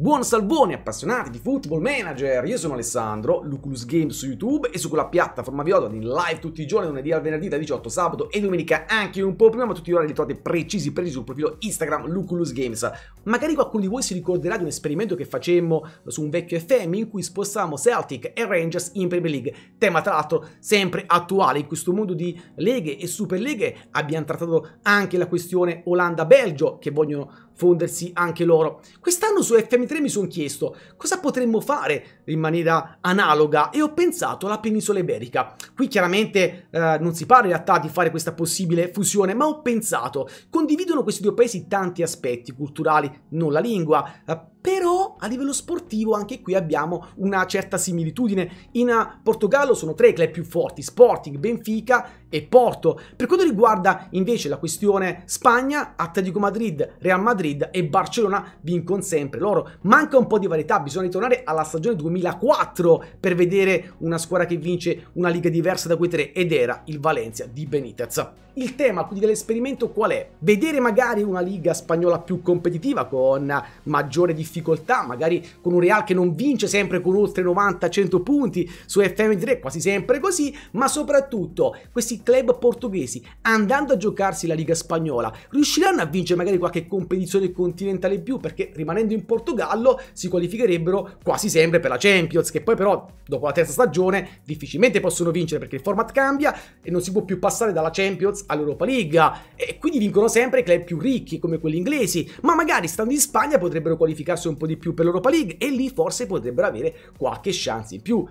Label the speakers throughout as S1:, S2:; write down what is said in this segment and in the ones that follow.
S1: Buon salvone appassionati di Football Manager, io sono Alessandro, Luculus Games su YouTube e su quella piattaforma vi in live tutti i giorni, lunedì al venerdì da 18, sabato e domenica anche un po' prima, ma tutti gli orari li trovate precisi presi sul profilo Instagram Luculus Games. Magari qualcuno di voi si ricorderà di un esperimento che facemmo su un vecchio FM in cui spostammo Celtic e Rangers in Premier League, tema tra l'altro sempre attuale in questo mondo di leghe e superleghe, abbiamo trattato anche la questione Olanda-Belgio che vogliono fondersi anche loro. Quest'anno su FM3 mi sono chiesto cosa potremmo fare in maniera analoga e ho pensato alla penisola iberica. Qui chiaramente eh, non si parla in realtà di fare questa possibile fusione, ma ho pensato, condividono questi due paesi tanti aspetti culturali, non la lingua, eh, però a livello sportivo anche qui abbiamo una certa similitudine. In eh, Portogallo sono tre club più forti, Sporting, Benfica e Porto. Per quanto riguarda invece la questione Spagna, Atletico Madrid, Real Madrid e Barcellona vincono sempre loro. Manca un po' di varietà, bisogna ritornare alla stagione 2004 per vedere una squadra che vince una liga diversa da quei tre ed era il Valencia di Benitez. Il tema quindi dell'esperimento qual è? Vedere magari una liga spagnola più competitiva con maggiore difficoltà, magari con un Real che non vince sempre con oltre 90-100 punti su FM3, quasi sempre così, ma soprattutto questi club portoghesi andando a giocarsi la Liga Spagnola riusciranno a vincere magari qualche competizione continentale in più perché rimanendo in Portogallo si qualificherebbero quasi sempre per la Champions che poi però dopo la terza stagione difficilmente possono vincere perché il format cambia e non si può più passare dalla Champions all'Europa League e quindi vincono sempre i club più ricchi come quelli inglesi ma magari stando in Spagna potrebbero qualificarsi un po' di più per l'Europa League e lì forse potrebbero avere qualche chance in più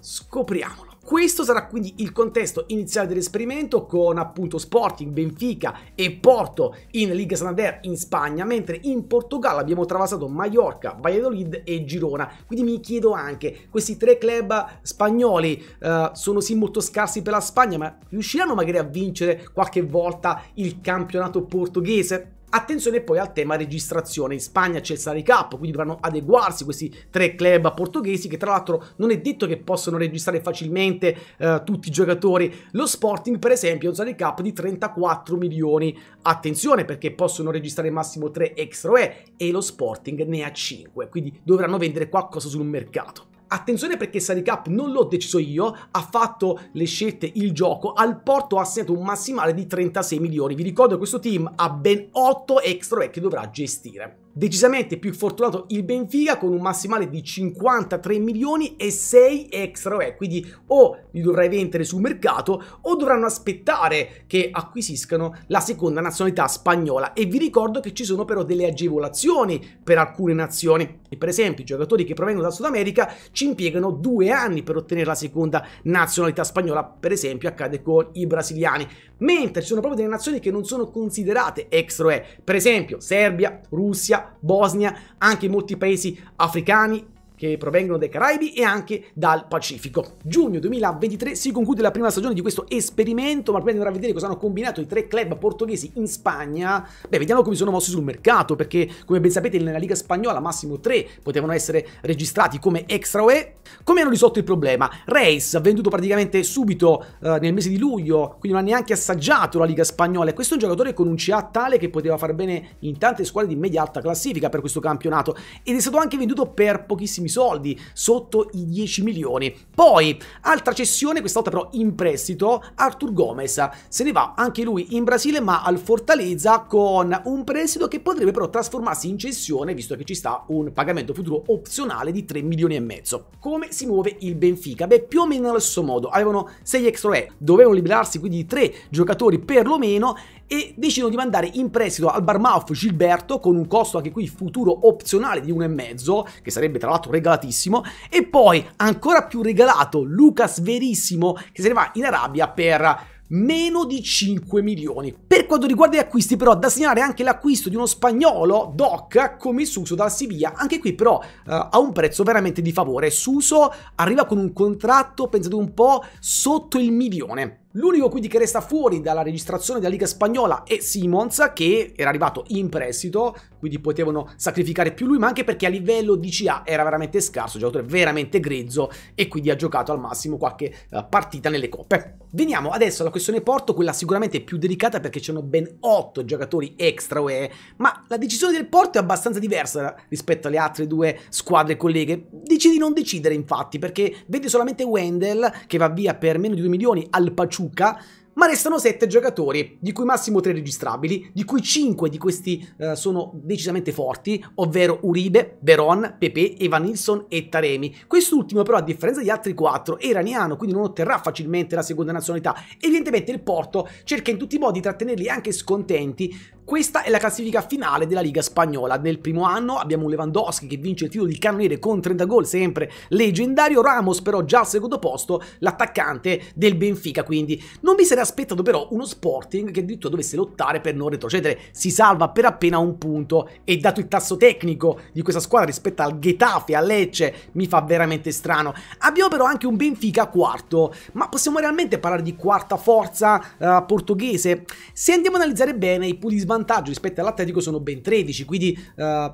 S1: scopriamolo questo sarà quindi il contesto iniziale dell'esperimento con appunto Sporting, Benfica e Porto in Liga Santander in Spagna, mentre in Portogallo abbiamo travasato Mallorca, Valladolid e Girona. Quindi mi chiedo anche, questi tre club spagnoli eh, sono sì molto scarsi per la Spagna, ma riusciranno magari a vincere qualche volta il campionato portoghese? Attenzione poi al tema registrazione, in Spagna c'è il salary cap, quindi dovranno adeguarsi questi tre club portoghesi che tra l'altro non è detto che possano registrare facilmente eh, tutti i giocatori. Lo Sporting per esempio ha un salary cap di 34 milioni, attenzione perché possono registrare massimo 3 extra UE e lo Sporting ne ha 5, quindi dovranno vendere qualcosa sul mercato. Attenzione perché Sari Cup non l'ho deciso io, ha fatto le scelte il gioco, al Porto ha assegnato un massimale di 36 milioni. Vi ricordo che questo team ha ben 8 extra che dovrà gestire. Decisamente più fortunato il Benfica con un massimale di 53 milioni e 6 extra UE, quindi o li dovrai vendere sul mercato o dovranno aspettare che acquisiscano la seconda nazionalità spagnola e vi ricordo che ci sono però delle agevolazioni per alcune nazioni e per esempio i giocatori che provengono dal Sud America ci impiegano due anni per ottenere la seconda nazionalità spagnola, per esempio accade con i brasiliani, mentre ci sono proprio delle nazioni che non sono considerate extrae, per esempio Serbia, Russia, Bosnia, anche molti paesi africani, che provengono dai Caraibi e anche dal Pacifico. Giugno 2023 si conclude la prima stagione di questo esperimento, ma prima di andare a vedere cosa hanno combinato i tre club portoghesi in Spagna, beh, vediamo come sono mossi sul mercato, perché come ben sapete nella Liga Spagnola massimo tre potevano essere registrati come extra UE. Come hanno risolto il problema? Reis ha venduto praticamente subito eh, nel mese di luglio, quindi non ha neanche assaggiato la Liga Spagnola e questo è un giocatore con un CA tale che poteva far bene in tante squadre di media alta classifica per questo campionato ed è stato anche venduto per pochissimi pochissimi soldi, sotto i 10 milioni. Poi, altra cessione, questa volta però in prestito, Artur Gomez. Se ne va anche lui in Brasile, ma al Fortaleza con un prestito che potrebbe però trasformarsi in cessione, visto che ci sta un pagamento futuro opzionale di 3 milioni e mezzo. Come si muove il Benfica? Beh, più o meno allo stesso modo. Avevano 6 extra dovevano liberarsi quindi di 3 giocatori perlomeno e decidono di mandare in prestito al Barmouth Gilberto con un costo anche qui futuro opzionale di 1,5 che sarebbe tra l'altro regalatissimo e poi ancora più regalato Lucas Verissimo che se ne va in Arabia per meno di 5 milioni. Per quanto riguarda gli acquisti però da segnalare anche l'acquisto di uno spagnolo Doc come Suso dal Siviglia, anche qui però eh, a un prezzo veramente di favore. Suso arriva con un contratto, pensate un po', sotto il milione. L'unico quindi che resta fuori dalla registrazione della Liga Spagnola è Simons, che era arrivato in prestito, quindi potevano sacrificare più lui, ma anche perché a livello di CA era veramente scarso, giocatore veramente grezzo e quindi ha giocato al massimo qualche eh, partita nelle coppe. Veniamo adesso alla questione Porto, quella sicuramente più delicata perché c'erano ben 8 giocatori extra UE, ma la decisione del Porto è abbastanza diversa rispetto alle altre due squadre colleghe. Decide di non decidere infatti perché vede solamente Wendell che va via per meno di 2 milioni al Paciuca ciucca, ma restano 7 giocatori, di cui massimo 3 registrabili, di cui 5 di questi eh, sono decisamente forti, ovvero Uribe, Veron, Pepe, Evan Nilsson e Taremi. Quest'ultimo però, a differenza degli altri 4, è iraniano, quindi non otterrà facilmente la seconda nazionalità. Evidentemente il Porto cerca in tutti i modi di trattenerli anche scontenti, questa è la classifica finale della Liga Spagnola. Nel primo anno abbiamo Lewandowski che vince il titolo di cannoniere con 30 gol, sempre leggendario. Ramos però già al secondo posto, l'attaccante del Benfica. Quindi non mi sarei aspettato però uno Sporting che addirittura dovesse lottare per non retrocedere. Si salva per appena un punto e dato il tasso tecnico di questa squadra rispetto al Getafe, a Lecce, mi fa veramente strano. Abbiamo però anche un Benfica quarto, ma possiamo realmente parlare di quarta forza uh, portoghese? Se andiamo a analizzare bene i pulisman vantaggio rispetto all'Atletico sono ben 13, quindi... Uh,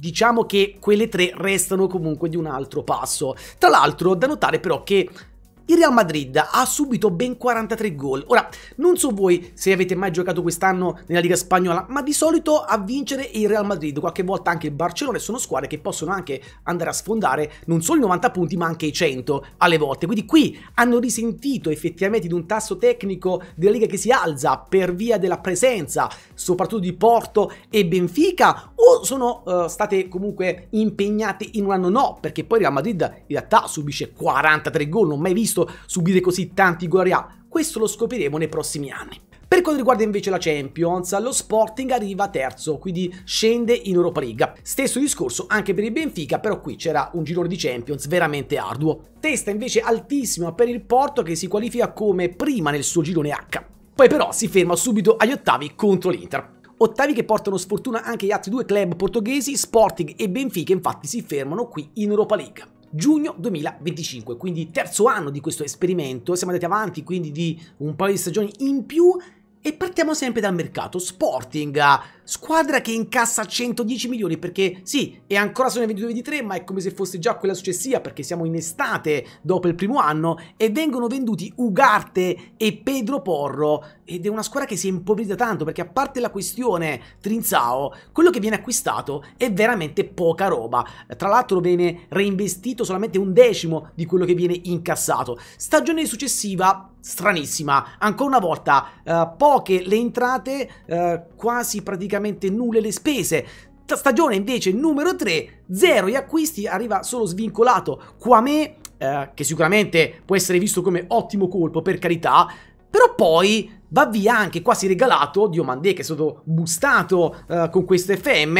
S1: diciamo che quelle tre restano comunque di un altro passo. Tra l'altro, da notare però che il Real Madrid ha subito ben 43 gol. Ora, non so voi se avete mai giocato quest'anno nella Liga Spagnola, ma di solito a vincere il Real Madrid, qualche volta anche il Barcellona, sono squadre che possono anche andare a sfondare non solo i 90 punti, ma anche i 100 alle volte. Quindi qui hanno risentito effettivamente di un tasso tecnico della Liga che si alza per via della presenza, soprattutto di Porto e Benfica, o sono uh, state comunque impegnate in un anno no, perché poi il Real Madrid in realtà subisce 43 gol, non mai visto giusto subire così tanti gol a Questo lo scopriremo nei prossimi anni. Per quanto riguarda invece la Champions, lo Sporting arriva terzo, quindi scende in Europa League. Stesso discorso anche per il Benfica, però qui c'era un girone di Champions veramente arduo. Testa invece altissima per il Porto che si qualifica come prima nel suo girone H. Poi però si ferma subito agli ottavi contro l'Inter. Ottavi che portano sfortuna anche gli altri due club portoghesi, Sporting e Benfica infatti si fermano qui in Europa League giugno 2025, quindi terzo anno di questo esperimento, siamo andati avanti quindi di un paio di stagioni in più e partiamo sempre dal mercato. Sporting ha squadra che incassa 110 milioni perché sì, è ancora solo nel 22-23 ma è come se fosse già quella successiva perché siamo in estate dopo il primo anno e vengono venduti Ugarte e Pedro Porro ed è una squadra che si è impoverita tanto perché a parte la questione Trinzao, quello che viene acquistato è veramente poca roba. Tra l'altro viene reinvestito solamente un decimo di quello che viene incassato. Stagione successiva stranissima, ancora una volta eh, poche le entrate, eh, quasi praticamente praticamente nulle le spese. Stagione invece numero 3, zero gli acquisti, arriva solo svincolato. Quame, eh, che sicuramente può essere visto come ottimo colpo, per carità, però poi va via anche quasi regalato Diomandé che è stato bustato eh, con questo FM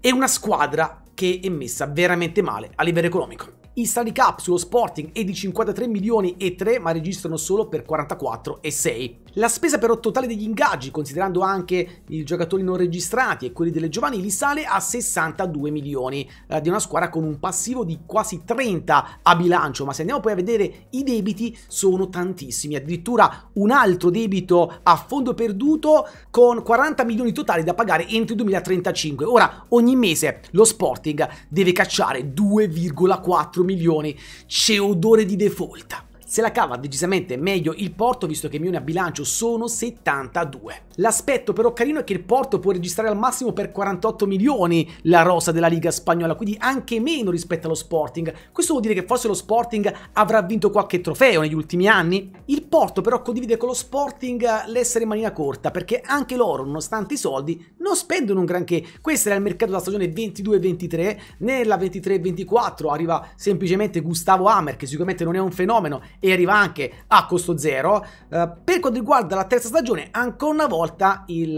S1: e una squadra che è messa veramente male a livello economico. Il Stanley Cup sullo Sporting è di 53 milioni e 3 ma registrano solo per 44 e 6. La spesa però totale degli ingaggi, considerando anche i giocatori non registrati e quelli delle giovanili, sale a 62 milioni eh, di una squadra con un passivo di quasi 30 a bilancio, ma se andiamo poi a vedere i debiti sono tantissimi, addirittura un altro debito a fondo perduto con 40 milioni totali da pagare entro il 2035. Ora ogni mese lo Sporting deve cacciare 2,4 milioni, c'è odore di default. Se la cava decisamente meglio il Porto, visto che i miei a bilancio sono 72. L'aspetto però carino è che il Porto può registrare al massimo per 48 milioni la rosa della Liga Spagnola, quindi anche meno rispetto allo Sporting. Questo vuol dire che forse lo Sporting avrà vinto qualche trofeo negli ultimi anni. Il Porto però condivide con lo Sporting l'essere in maniera corta, perché anche loro, nonostante i soldi, non spendono un granché. Questo era il mercato della stagione 22-23, nella 23-24 arriva semplicemente Gustavo Hammer, che sicuramente non è un fenomeno, e arriva anche a costo zero. Eh, per quanto riguarda la terza stagione, ancora una volta il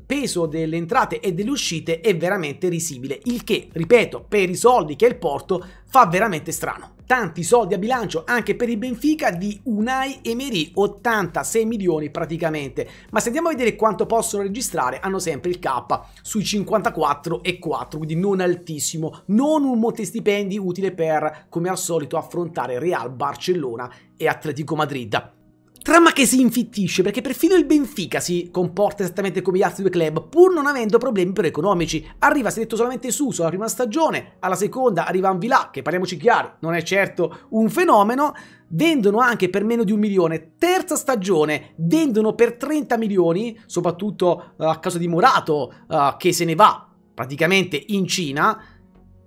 S1: peso delle entrate e delle uscite è veramente risibile, il che, ripeto, per i soldi che è il Porto fa veramente strano. Tanti soldi a bilancio anche per il Benfica di Unai Emery, 86 milioni praticamente, ma se andiamo a vedere quanto possono registrare hanno sempre il K sui 54,4, quindi non altissimo, non un monte stipendi utile per, come al solito, affrontare Real, Barcellona e Atletico Madrid. Trama che si infittisce perché perfino il Benfica si comporta esattamente come gli altri due club, pur non avendo problemi però economici. Arriva si è detto solamente Suso alla prima stagione, alla seconda arriva Anvilà, che parliamoci chiaro, non è certo un fenomeno. Vendono anche per meno di un milione. Terza stagione, vendono per 30 milioni, soprattutto eh, a causa di Morato, eh, che se ne va praticamente in Cina.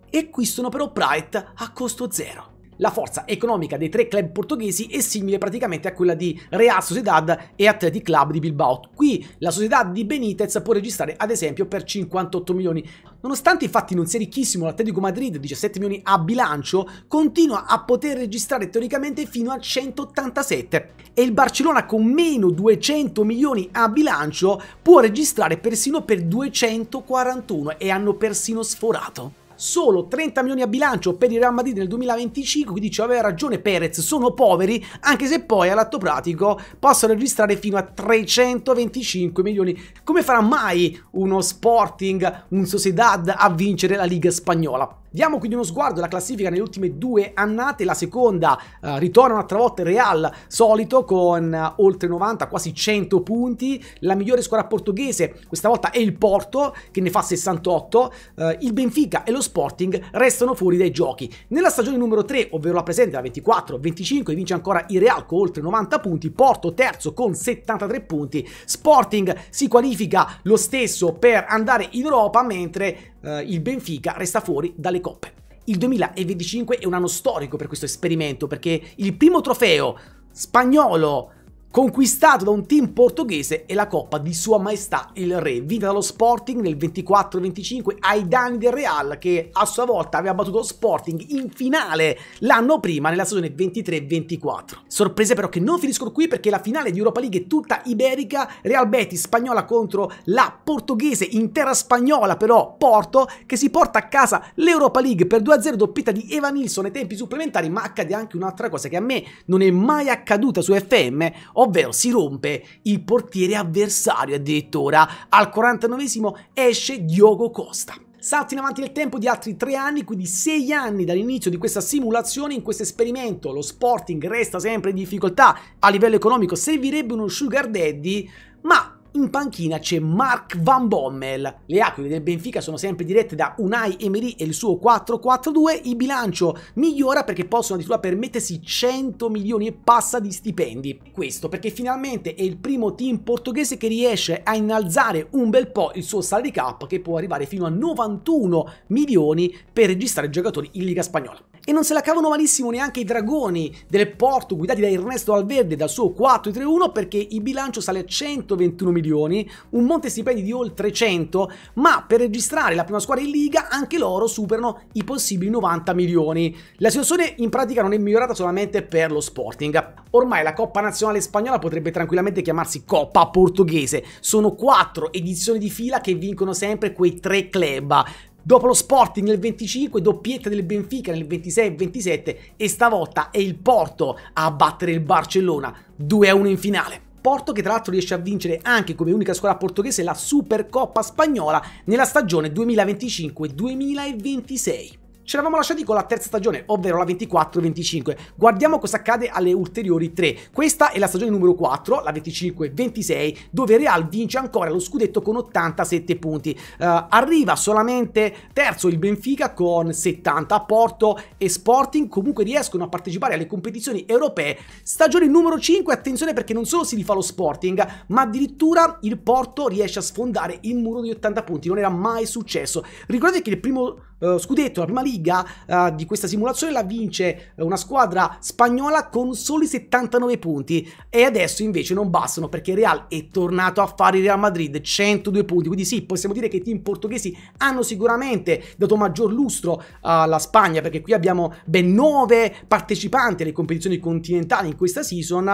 S1: E acquistano però Pride a costo zero. La forza economica dei tre club portoghesi è simile praticamente a quella di Real Sociedad e Athletic Club di Bilbao. Qui la società di Benitez può registrare ad esempio per 58 milioni. Nonostante infatti non sia ricchissimo l'Atletico Madrid, 17 milioni a bilancio, continua a poter registrare teoricamente fino a 187 e il Barcellona con meno 200 milioni a bilancio può registrare persino per 241 e hanno persino sforato solo 30 milioni a bilancio per il Real Madrid nel 2025, quindi ci aveva ragione Perez, sono poveri, anche se poi all'atto pratico possono registrare fino a 325 milioni. Come farà mai uno Sporting, un Sociedad a vincere la Liga Spagnola? Diamo quindi uno sguardo alla classifica nelle ultime due annate, la seconda eh, ritorna un'altra volta il Real solito con eh, oltre 90, quasi 100 punti, la migliore squadra portoghese questa volta è il Porto che ne fa 68, eh, il Benfica e lo Sporting restano fuori dai giochi. Nella stagione numero 3, ovvero la presente, la 24-25, vince ancora il Real con oltre 90 punti, Porto terzo con 73 punti, Sporting si qualifica lo stesso per andare in Europa mentre eh, il Benfica resta fuori dalle coppe. Il 2025 è un anno storico per questo esperimento perché il primo trofeo spagnolo conquistato da un team portoghese e la Coppa di Sua Maestà il Re, vinta dallo Sporting nel 24-25 ai danni del Real che a sua volta aveva battuto Sporting in finale l'anno prima nella stagione 23-24. Sorprese però che non finiscono qui perché la finale di Europa League è tutta iberica, Real Betis spagnola contro la portoghese intera spagnola però Porto che si porta a casa l'Europa League per 2-0 doppietta di Evan Nilsson ai tempi supplementari ma accade anche un'altra cosa che a me non è mai accaduta su FM ovvero si rompe il portiere avversario addirittura. Al 49esimo esce Diogo Costa. Salti in avanti nel tempo di altri tre anni, quindi sei anni dall'inizio di questa simulazione, in questo esperimento lo Sporting resta sempre in difficoltà a livello economico, servirebbe uno sugar daddy, ma in panchina c'è Mark Van Bommel. Le aquile del Benfica sono sempre dirette da Unai Emery e il suo 4-4-2, il bilancio migliora perché possono addirittura permettersi 100 milioni e passa di stipendi. Questo perché finalmente è il primo team portoghese che riesce a innalzare un bel po' il suo salary cap che può arrivare fino a 91 milioni per registrare giocatori in Liga Spagnola. E non se la cavano malissimo neanche i dragoni del Porto guidati da Ernesto Alverde dal suo 4-3-1 perché il bilancio sale a 121 milioni, un monte stipendi di oltre 100, ma per registrare la prima squadra in Liga anche loro superano i possibili 90 milioni. La situazione in pratica non è migliorata solamente per lo Sporting. Ormai la Coppa Nazionale Spagnola potrebbe tranquillamente chiamarsi Coppa Portoghese. Sono quattro edizioni di fila che vincono sempre quei tre club. Dopo lo Sporting nel 25, doppietta del Benfica nel 26 e 27 e stavolta è il Porto a battere il Barcellona 2-1 in finale. Porto che tra l'altro riesce a vincere anche come unica squadra portoghese la Supercoppa spagnola nella stagione 2025-2026. Ce l'avamo lasciati con la terza stagione, ovvero la 24-25. Guardiamo cosa accade alle ulteriori tre. Questa è la stagione numero 4, la 25-26, dove Real vince ancora lo scudetto con 87 punti. Uh, arriva solamente terzo il Benfica con 70. Porto e Sporting comunque riescono a partecipare alle competizioni europee. Stagione numero 5, attenzione perché non solo si rifà lo Sporting, ma addirittura il Porto riesce a sfondare il muro di 80 punti. Non era mai successo. Ricordate che il primo uh, scudetto, la prima lì riga uh, eh, di questa simulazione la vince eh, una squadra spagnola con soli 79 punti e adesso invece non bastano perché Real è tornato a fare il Real Madrid 102 punti, quindi sì, possiamo dire che i team portoghesi hanno sicuramente dato maggior lustro eh, alla Spagna perché qui abbiamo ben 9 partecipanti alle competizioni continentali in questa season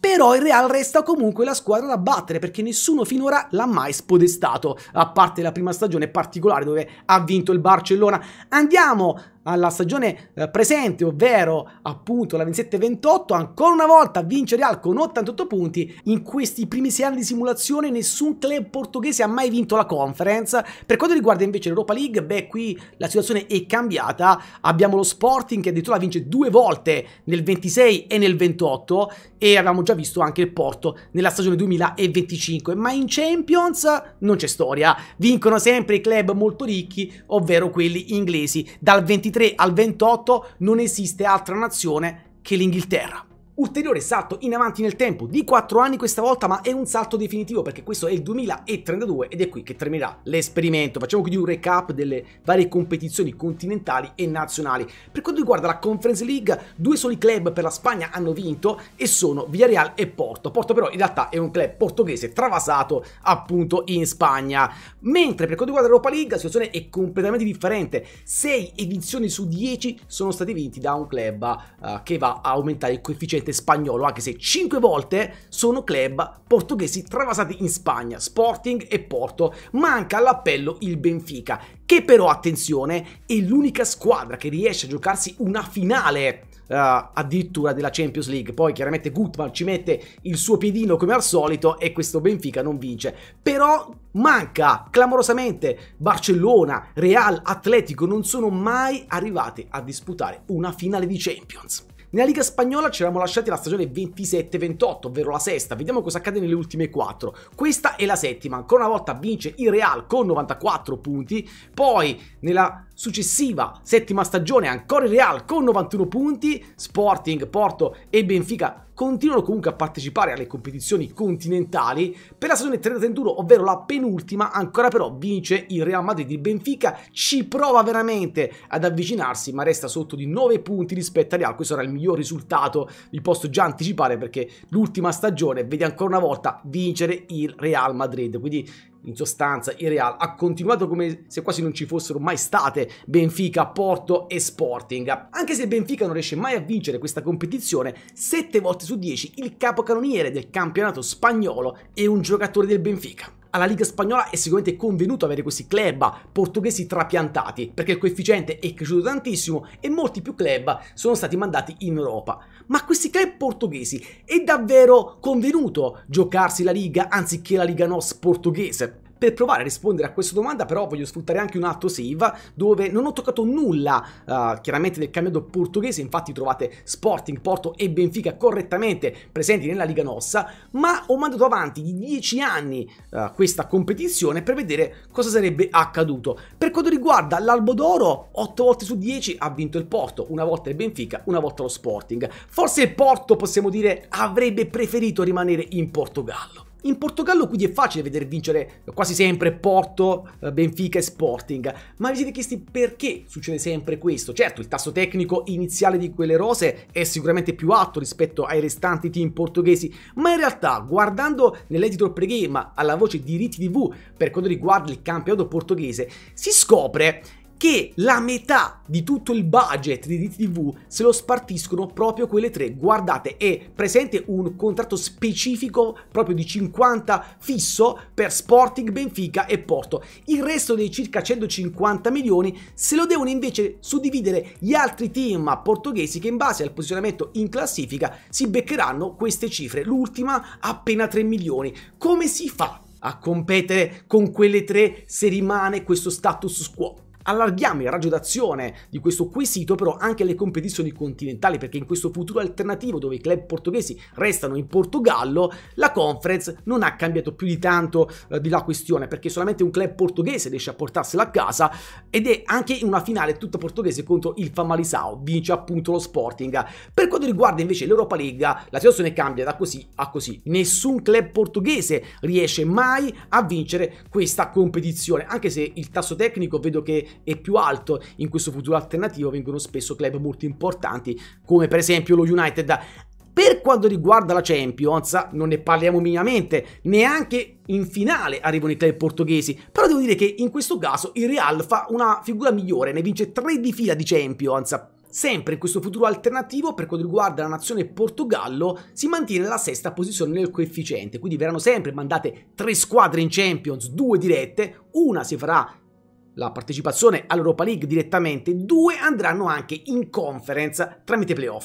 S1: però il Real resta comunque la squadra da battere perché nessuno finora l'ha mai spodestato, a parte la prima stagione particolare dove ha vinto il Barcellona. Andiamo alla stagione eh, presente, ovvero appunto la 27-28, ancora una volta vince Real con 88 punti. In questi primi sei anni di simulazione nessun club portoghese ha mai vinto la conference. Per quanto riguarda invece l'Europa League, beh qui la situazione è cambiata. Abbiamo lo Sporting che addirittura vince due volte nel 26 e nel 28 e avevamo già visto anche il Porto nella stagione 2025. Ma in Champions non c'è storia. Vincono sempre i club molto ricchi, ovvero quelli inglesi. Dal 23 23 al 28 non esiste altra nazione che l'Inghilterra ulteriore salto in avanti nel tempo di 4 anni questa volta, ma è un salto definitivo perché questo è il 2032 ed è qui che terminerà l'esperimento. Facciamo quindi un recap delle varie competizioni continentali e nazionali. Per quanto riguarda la Conference League, due soli club per la Spagna hanno vinto e sono Villarreal e Porto. Porto però in realtà è un club portoghese travasato appunto in Spagna. Mentre per quanto riguarda l'Europa League la situazione è completamente differente. 6 edizioni su 10 sono state vinti da un club uh, che va a aumentare il coefficiente prettamente spagnolo, anche se 5 volte sono club portoghesi travasati in Spagna, Sporting e Porto. Manca all'appello il Benfica, che però, attenzione, è l'unica squadra che riesce a giocarsi una finale Uh, addirittura della Champions League. Poi chiaramente Gutman ci mette il suo piedino come al solito e questo Benfica non vince. Però manca clamorosamente Barcellona, Real, Atletico non sono mai arrivate a disputare una finale di Champions. Nella Liga Spagnola ci eravamo lasciati la stagione 27-28, ovvero la sesta. Vediamo cosa accade nelle ultime 4. Questa è la settima. Ancora una volta vince il Real con 94 punti. Poi nella successiva settima stagione ancora il Real con 91 punti. Sporting, Porto e Benfica continuano comunque a partecipare alle competizioni continentali. Per la stagione 30-31, ovvero la penultima, ancora però vince il Real Madrid. Il Benfica ci prova veramente ad avvicinarsi, ma resta sotto di 9 punti rispetto al Real. Questo era il miglior risultato, vi posso già anticipare perché l'ultima stagione vede ancora una volta vincere il Real Madrid. Quindi in sostanza il Real ha continuato come se quasi non ci fossero mai state Benfica, Porto e Sporting. Anche se Benfica non riesce mai a vincere questa competizione, 7 volte su 10 il capocannoniere del campionato spagnolo è un giocatore del Benfica alla Liga Spagnola è sicuramente convenuto avere questi club portoghesi trapiantati, perché il coefficiente è cresciuto tantissimo e molti più club sono stati mandati in Europa. Ma questi club portoghesi è davvero convenuto giocarsi la Liga anziché la Liga NOS portoghese? Per provare a rispondere a questa domanda però voglio sfruttare anche un altro save dove non ho toccato nulla uh, chiaramente del campionato portoghese, infatti trovate Sporting, Porto e Benfica correttamente presenti nella Liga Nossa, ma ho mandato avanti di 10 anni uh, questa competizione per vedere cosa sarebbe accaduto. Per quanto riguarda l'Albo d'Oro, 8 volte su 10 ha vinto il Porto, una volta il Benfica, una volta lo Sporting. Forse il Porto possiamo dire avrebbe preferito rimanere in Portogallo. In Portogallo quindi è facile vedere vincere quasi sempre Porto, eh, Benfica e Sporting, ma vi siete chiesti perché succede sempre questo? Certo, il tasso tecnico iniziale di quelle rose è sicuramente più alto rispetto ai restanti team portoghesi, ma in realtà guardando nell'editor pregame alla voce diritti TV per quanto riguarda il campionato portoghese, si scopre che la metà di tutto il budget di DTV se lo spartiscono proprio quelle tre. Guardate, è presente un contratto specifico proprio di 50 fisso per Sporting, Benfica e Porto. Il resto dei circa 150 milioni se lo devono invece suddividere gli altri team portoghesi che in base al posizionamento in classifica si beccheranno queste cifre. L'ultima appena 3 milioni. Come si fa? a competere con quelle tre se rimane questo status quo. Allarghiamo il raggio d'azione di questo quesito però anche alle competizioni continentali perché in questo futuro alternativo dove i club portoghesi restano in Portogallo la conference non ha cambiato più di tanto eh, di la questione perché solamente un club portoghese riesce a portarsela a casa ed è anche in una finale tutta portoghese contro il Famalisao, vince appunto lo Sporting. Per quanto riguarda invece l'Europa League la situazione cambia da così a così, nessun club portoghese riesce mai a vincere questa competizione anche se il tasso tecnico vedo che e più alto in questo futuro alternativo vengono spesso club molto importanti come per esempio lo United. Per quanto riguarda la Champions, non ne parliamo minimamente, neanche in finale arrivano i club portoghesi, però devo dire che in questo caso il Real fa una figura migliore, ne vince tre di fila di Champions, Sempre in questo futuro alternativo, per quanto riguarda la nazione Portogallo, si mantiene la sesta posizione nel coefficiente, quindi verranno sempre mandate tre squadre in Champions, due dirette, una si farà la partecipazione all'Europa League direttamente, due andranno anche in conference tramite playoff.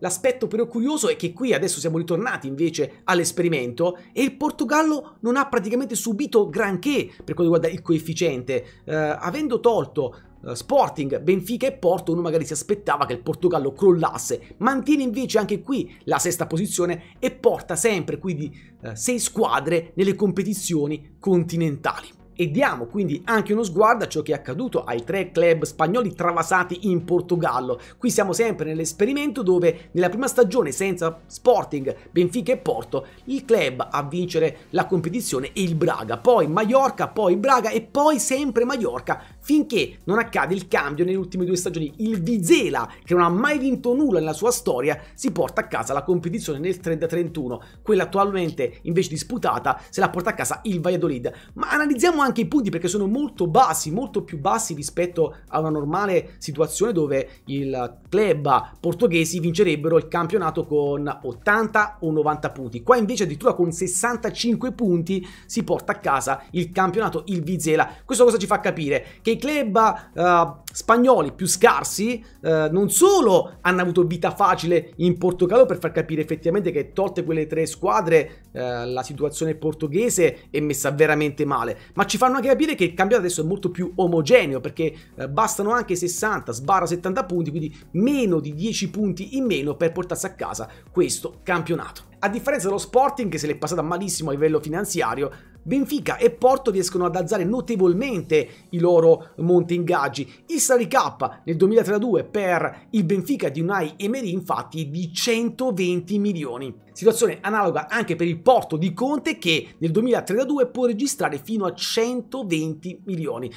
S1: L'aspetto però curioso è che qui adesso siamo ritornati invece all'esperimento e il Portogallo non ha praticamente subito granché per quanto riguarda il coefficiente, eh, avendo tolto eh, Sporting, Benfica e Porto, uno magari si aspettava che il Portogallo crollasse, mantiene invece anche qui la sesta posizione e porta sempre quindi eh, sei squadre nelle competizioni continentali e diamo quindi anche uno sguardo a ciò che è accaduto ai tre club spagnoli travasati in Portogallo. Qui siamo sempre nell'esperimento dove nella prima stagione senza Sporting, Benfica e Porto, il club a vincere la competizione è il Braga, poi Mallorca, poi Braga e poi sempre Mallorca finché non accade il cambio nelle ultime due stagioni. Il Vizela, che non ha mai vinto nulla nella sua storia, si porta a casa la competizione nel 30-31, quella attualmente invece disputata se la porta a casa il Valladolid. Ma analizziamo anche i punti perché sono molto bassi, molto più bassi rispetto a una normale situazione dove il club portoghesi vincerebbero il campionato con 80 o 90 punti. Qua invece addirittura con 65 punti si porta a casa il campionato il Vizela. Questo cosa ci fa capire? Che club uh, spagnoli più scarsi uh, non solo hanno avuto vita facile in Portogallo per far capire effettivamente che tolte quelle tre squadre uh, la situazione portoghese è messa veramente male, ma ci fanno anche capire che il campionato adesso è molto più omogeneo perché bastano anche 60 sbarra 70 punti, quindi meno di 10 punti in meno per portarsi a casa questo campionato. A differenza dello Sporting che se l'è passata malissimo a livello finanziario, Benfica e Porto riescono ad alzare notevolmente i loro monte ingaggi. Il Sari K nel 2032 per il Benfica di Unai Emery infatti è di 120 milioni. Situazione analoga anche per il Porto di Conte che nel 2032 può registrare fino a 120 milioni.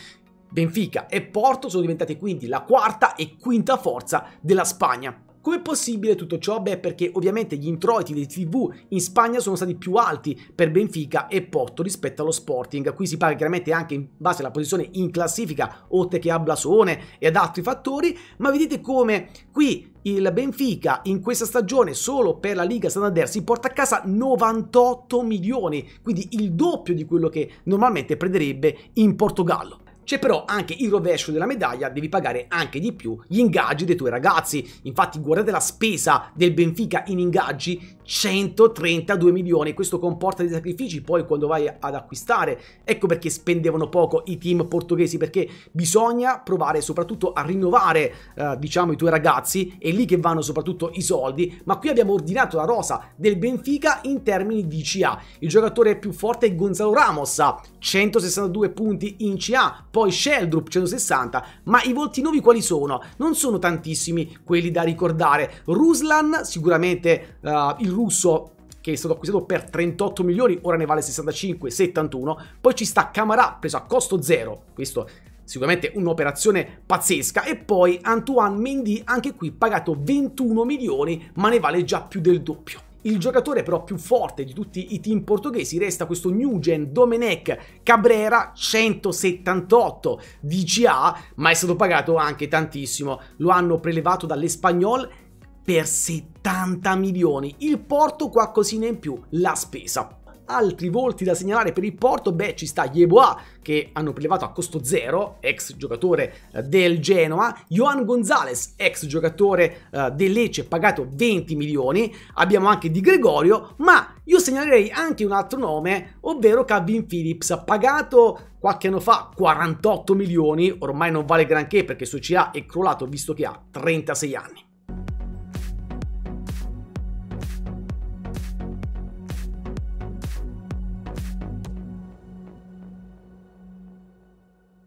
S1: Benfica e Porto sono diventati quindi la quarta e quinta forza della Spagna. Com'è possibile tutto ciò? Beh, perché ovviamente gli introiti dei TV in Spagna sono stati più alti per Benfica e Porto rispetto allo Sporting. Qui si parla chiaramente anche in base alla posizione in classifica, oltre che a Blasone e ad altri fattori, ma vedete come qui il Benfica in questa stagione solo per la Liga Santander si porta a casa 98 milioni, quindi il doppio di quello che normalmente prenderebbe in Portogallo. C'è cioè, però anche il rovescio della medaglia, devi pagare anche di più gli ingaggi dei tuoi ragazzi. Infatti guardate la spesa del Benfica in ingaggi 132 milioni. Questo comporta dei sacrifici poi quando vai ad acquistare. Ecco perché spendevano poco i team portoghesi, perché bisogna provare soprattutto a rinnovare, eh, diciamo, i tuoi ragazzi. È lì che vanno soprattutto i soldi. Ma qui abbiamo ordinato la rosa del Benfica in termini di CA. Il giocatore più forte è Gonzalo Ramos, 162 punti in CA, poi Sheldrup 160. Ma i volti nuovi quali sono? Non sono tantissimi quelli da ricordare. Ruslan, sicuramente eh, il russo che è stato acquistato per 38 milioni, ora ne vale 65, 71. Poi ci sta Camarà, preso a costo zero, questo sicuramente un'operazione pazzesca. E poi Antoine Mendy, anche qui pagato 21 milioni, ma ne vale già più del doppio. Il giocatore però più forte di tutti i team portoghesi resta questo New Gen Domenech Cabrera 178 DCA, ma è stato pagato anche tantissimo. Lo hanno prelevato dall'Espagnol per 70 milioni. Il Porto qualcosina in più, la spesa. Altri volti da segnalare per il Porto, beh ci sta Yeboah che hanno prelevato a costo zero, ex giocatore eh, del Genoa, Johan Gonzalez, ex giocatore eh, del Lecce, pagato 20 milioni, abbiamo anche Di Gregorio, ma io segnalerei anche un altro nome, ovvero Calvin Phillips, pagato qualche anno fa 48 milioni, ormai non vale granché perché il suo CA è crollato visto che ha 36 anni.